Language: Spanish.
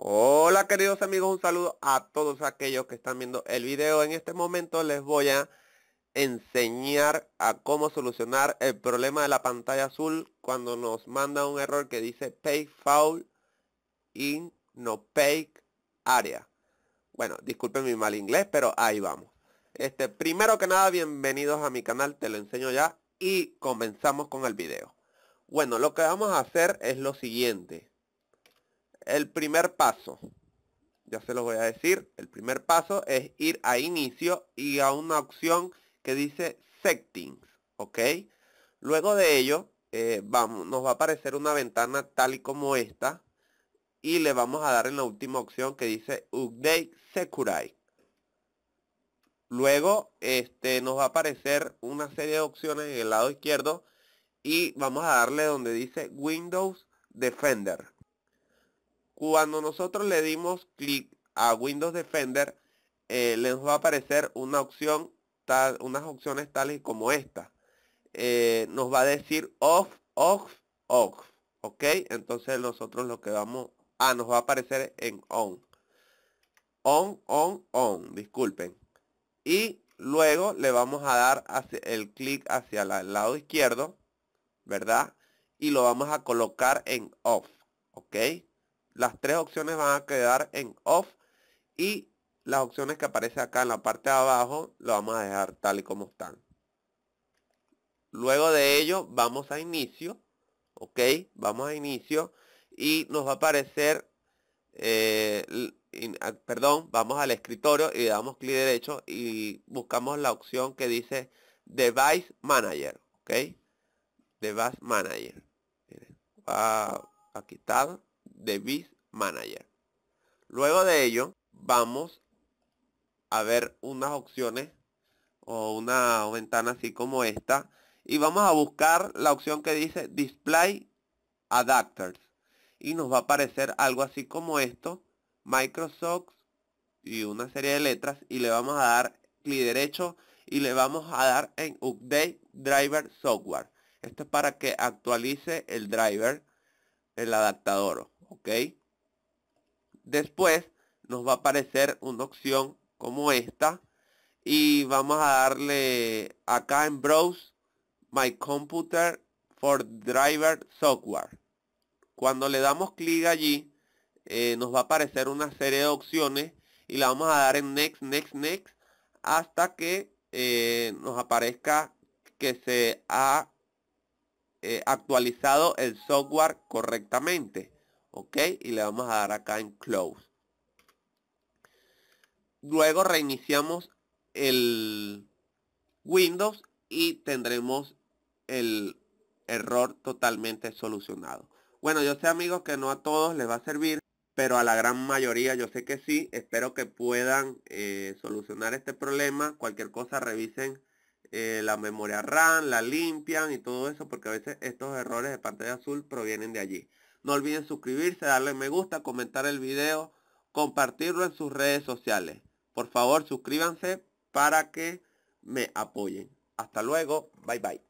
Hola queridos amigos, un saludo a todos aquellos que están viendo el video. En este momento les voy a enseñar a cómo solucionar el problema de la pantalla azul cuando nos manda un error que dice Pay Foul in no pay area. Bueno, disculpen mi mal inglés, pero ahí vamos. Este, primero que nada, bienvenidos a mi canal, te lo enseño ya y comenzamos con el video. Bueno, lo que vamos a hacer es lo siguiente el primer paso, ya se lo voy a decir, el primer paso es ir a inicio y a una opción que dice settings, ¿ok? Luego de ello, eh, vamos, nos va a aparecer una ventana tal y como esta y le vamos a dar en la última opción que dice Update security Luego este, nos va a aparecer una serie de opciones en el lado izquierdo y vamos a darle donde dice Windows Defender. Cuando nosotros le dimos clic a Windows Defender, les va a aparecer una opción, tal, unas opciones tales como esta. Eh, nos va a decir off, off, off. ¿Ok? Entonces nosotros lo que vamos a, ah, nos va a aparecer en on. On, on, on, disculpen. Y luego le vamos a dar hacia el clic hacia el lado izquierdo, ¿verdad? Y lo vamos a colocar en off, ¿ok? las tres opciones van a quedar en off y las opciones que aparecen acá en la parte de abajo lo vamos a dejar tal y como están. Luego de ello vamos a inicio, ok, vamos a inicio y nos va a aparecer, eh, ah, perdón, vamos al escritorio y damos clic derecho y buscamos la opción que dice Device Manager, ok, Device Manager. va a de Biz Manager. Luego de ello, vamos a ver unas opciones o una ventana así como esta. Y vamos a buscar la opción que dice Display Adapters. Y nos va a aparecer algo así como esto. Microsoft y una serie de letras. Y le vamos a dar clic derecho y le vamos a dar en Update Driver Software. Esto es para que actualice el driver, el adaptador ok después nos va a aparecer una opción como esta y vamos a darle acá en browse my computer for driver software cuando le damos clic allí eh, nos va a aparecer una serie de opciones y la vamos a dar en next next next hasta que eh, nos aparezca que se ha eh, actualizado el software correctamente ok y le vamos a dar acá en close luego reiniciamos el windows y tendremos el error totalmente solucionado bueno yo sé amigos que no a todos les va a servir pero a la gran mayoría yo sé que sí espero que puedan eh, solucionar este problema cualquier cosa revisen eh, la memoria RAM, la limpian y todo eso porque a veces estos errores de pantalla azul provienen de allí. No olviden suscribirse, darle me gusta, comentar el video, compartirlo en sus redes sociales. Por favor, suscríbanse para que me apoyen. Hasta luego. Bye bye.